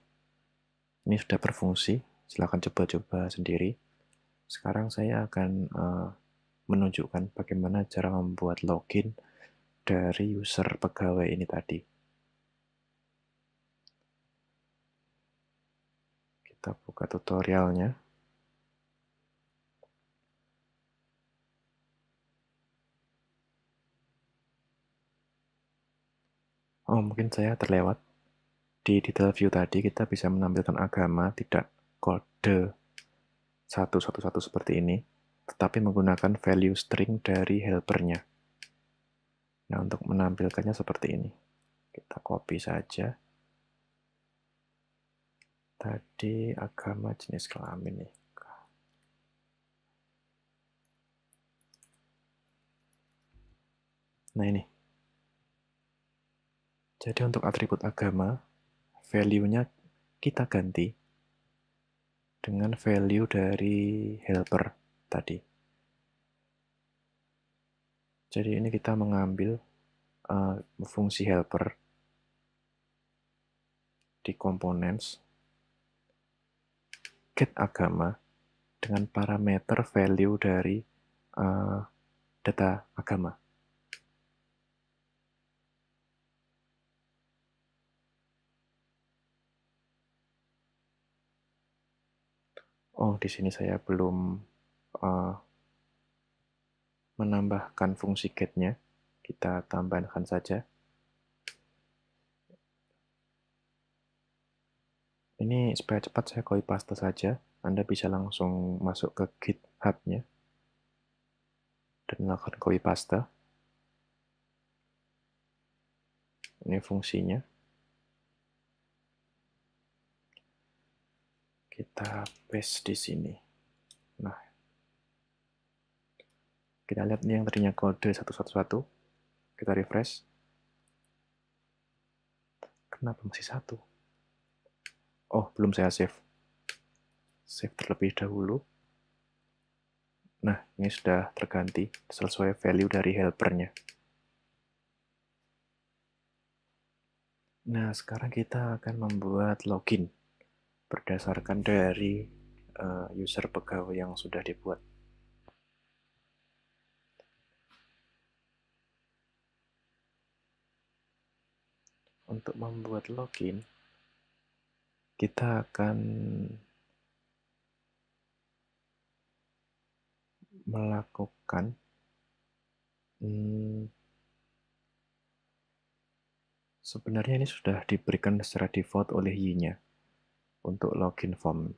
Ini sudah berfungsi, silahkan coba-coba sendiri. Sekarang saya akan uh, menunjukkan bagaimana cara membuat login dari user pegawai ini tadi. Kita buka tutorialnya. Oh, mungkin saya terlewat. Di detail view tadi kita bisa menampilkan agama tidak kode satu satu seperti ini, tetapi menggunakan value string dari helpernya. Nah, untuk menampilkannya seperti ini. Kita copy saja. Tadi agama jenis kelamin nih. Nah ini, jadi untuk atribut agama, value-nya kita ganti dengan value dari helper tadi. Jadi ini kita mengambil uh, fungsi helper di components get agama dengan parameter value dari uh, data agama. oh di sini saya belum uh, menambahkan fungsi get-nya, kita tambahkan saja. Ini supaya cepat saya copy paste saja, Anda bisa langsung masuk ke GitHub-nya dan melakukan copy paste. Ini fungsinya. kita paste di sini. Nah, kita lihat nih yang tadinya kode 111. Kita refresh. Kenapa masih satu? Oh, belum saya save. Save terlebih dahulu. Nah, ini sudah terganti sesuai value dari helpernya. Nah, sekarang kita akan membuat login berdasarkan dari uh, user pegawai yang sudah dibuat. Untuk membuat login, kita akan melakukan hmm, sebenarnya ini sudah diberikan secara default oleh Y-nya untuk login form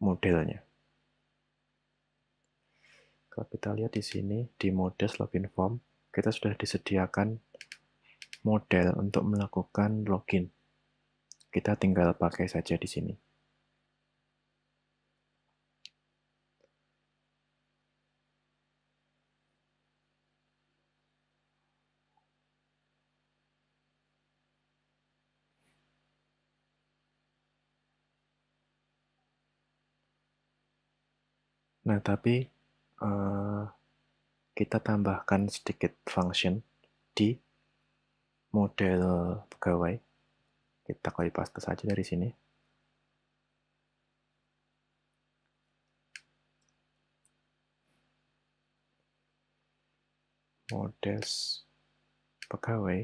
modelnya. Kalau kita lihat di sini, di modus login form, kita sudah disediakan model untuk melakukan login. Kita tinggal pakai saja di sini. Nah, tapi uh, kita tambahkan sedikit function di model pegawai. Kita copy paste saja dari sini. model pegawai.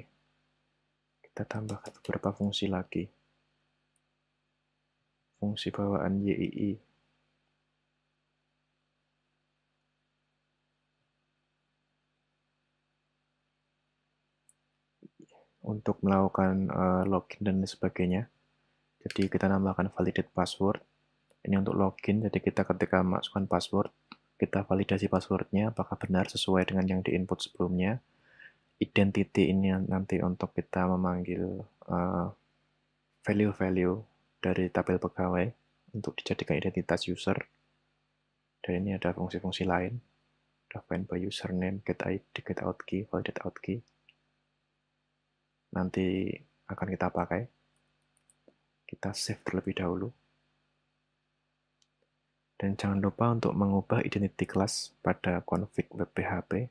Kita tambahkan beberapa fungsi lagi. Fungsi bawaan YII untuk melakukan uh, login dan sebagainya. Jadi kita nambahkan validate password. Ini untuk login, jadi kita ketika masukkan password, kita validasi passwordnya apakah benar sesuai dengan yang diinput sebelumnya. Identity ini nanti untuk kita memanggil eh, value-value uh, dari tabel pegawai untuk dijadikan identitas user. Dan ini ada fungsi-fungsi lain. Ada find by username, get ID, get out key, validate out key nanti akan kita pakai. Kita save terlebih dahulu. Dan jangan lupa untuk mengubah identity kelas pada config web PHP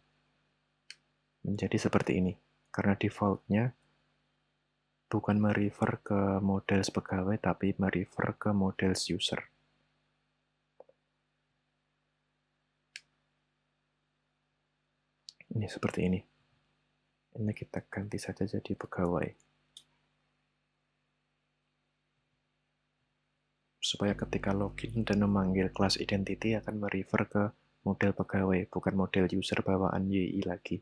menjadi seperti ini. Karena defaultnya bukan merefer ke models pegawai, tapi merefer ke models user. Ini seperti ini ini kita ganti saja jadi pegawai supaya ketika login dan memanggil kelas identity akan merefer ke model pegawai bukan model user bawaan YI lagi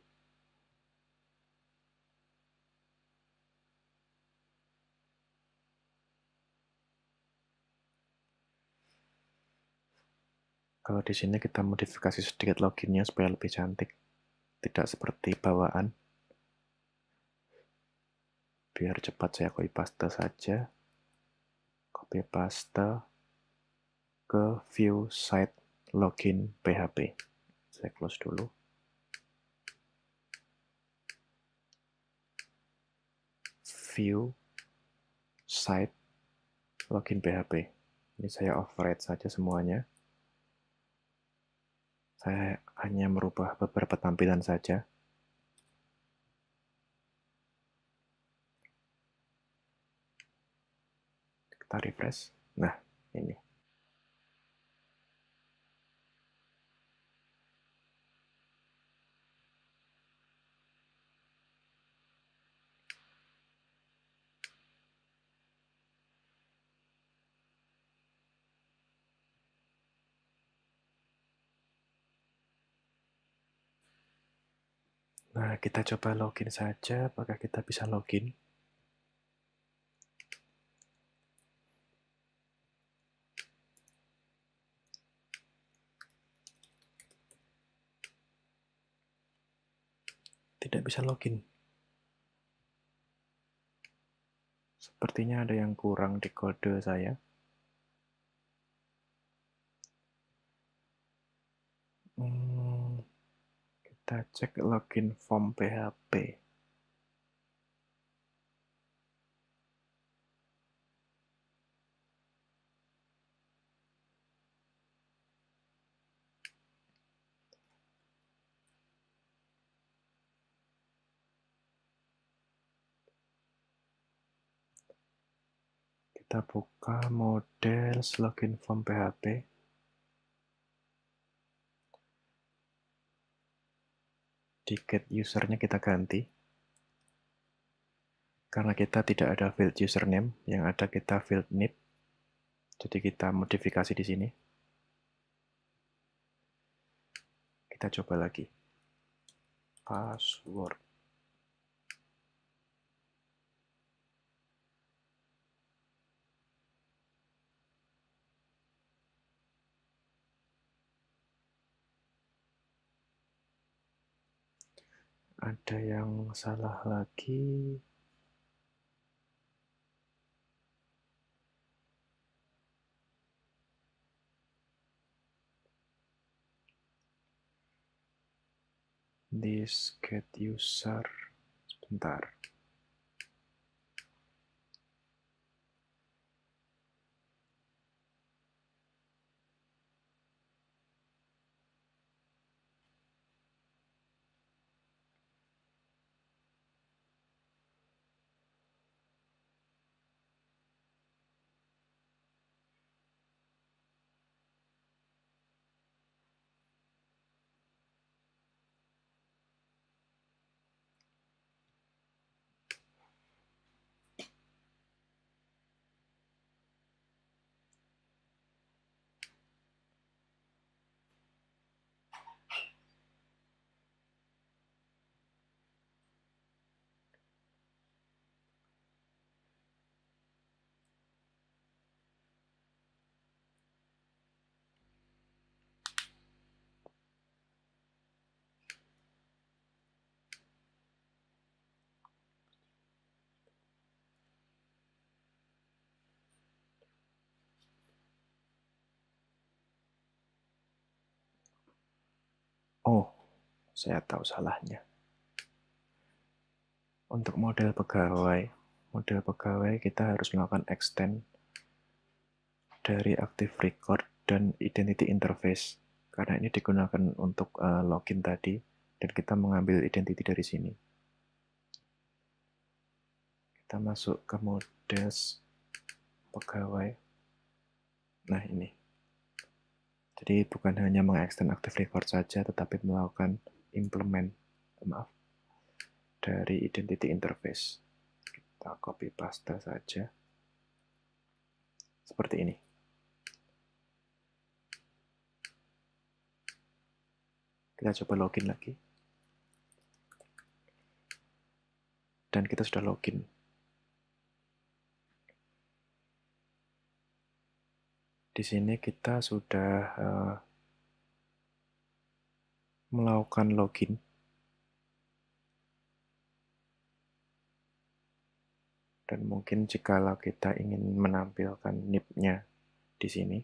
kalau di sini kita modifikasi sedikit loginnya supaya lebih cantik tidak seperti bawaan biar cepat saya copy paste saja copy paste ke view site login PHP saya close dulu view site login PHP ini saya override saja semuanya saya hanya merubah beberapa tampilan saja kita refresh nah ini Nah, kita coba login saja. Apakah kita bisa login? tidak bisa login. Sepertinya ada yang kurang di kode saya. Hmm, kita cek login form PHP. kita buka model login form PHP tiket usernya kita ganti karena kita tidak ada field username yang ada kita field nip jadi kita modifikasi di sini kita coba lagi password ada yang salah lagi. This get user sebentar. Oh, saya tahu salahnya. Untuk model pegawai, model pegawai kita harus melakukan extend dari active record dan identity interface karena ini digunakan untuk uh, login tadi dan kita mengambil identity dari sini. Kita masuk ke models pegawai. Nah, ini. Jadi bukan hanya mengextend active record saja, tetapi melakukan implement, maaf, dari identity interface. Kita copy paste saja. Seperti ini. Kita coba login lagi. Dan kita sudah login. di sini kita sudah uh, melakukan login. Dan mungkin jikalau kita ingin menampilkan NIP-nya di sini,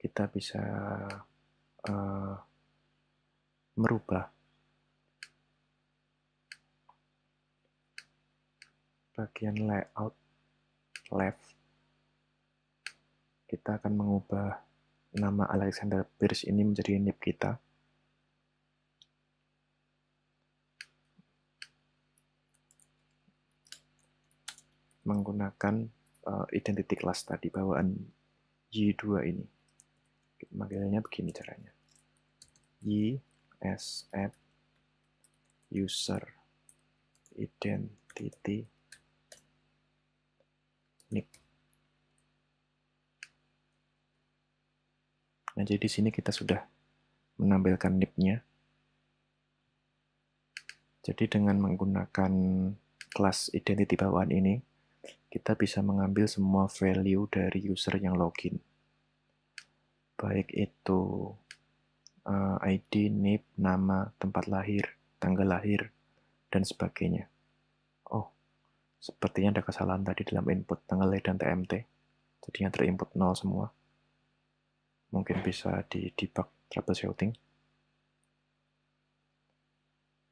kita bisa uh, merubah bagian layout left kita akan mengubah nama Alexander Pierce ini menjadi nip kita. Menggunakan uh, eh, identity class tadi bawaan Y2 ini. Makanya begini caranya. Y S F, user identity nip Nah, jadi di sini kita sudah menampilkan nip-nya. Jadi dengan menggunakan kelas identity bawaan ini, kita bisa mengambil semua value dari user yang login. Baik itu uh, eh, ID, NIP, nama, tempat lahir, tanggal lahir, dan sebagainya. Oh, sepertinya ada kesalahan tadi dalam input tanggal lahir dan TMT. Jadi yang terinput 0 semua mungkin bisa di debug troubleshooting.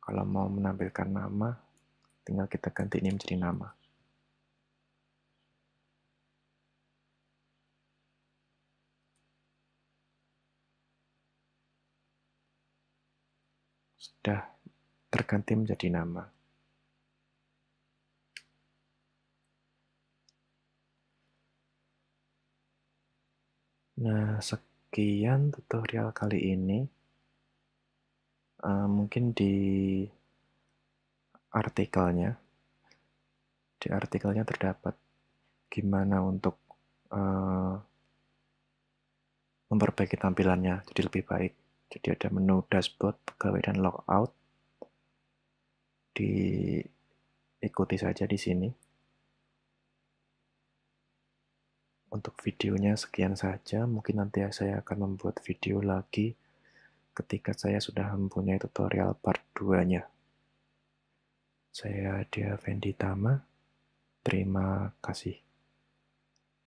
Kalau mau menampilkan nama, tinggal kita ganti ini menjadi nama. Sudah terganti menjadi nama. Nah, sekian tutorial kali ini. Uh, mungkin di artikelnya, di artikelnya terdapat gimana untuk uh, memperbaiki tampilannya jadi lebih baik. Jadi ada menu dashboard, pegawai dan logout. Diikuti saja di sini. untuk videonya sekian saja. Mungkin nanti saya akan membuat video lagi ketika saya sudah mempunyai tutorial part 2-nya. Saya Dia Fendi Tama. Terima kasih.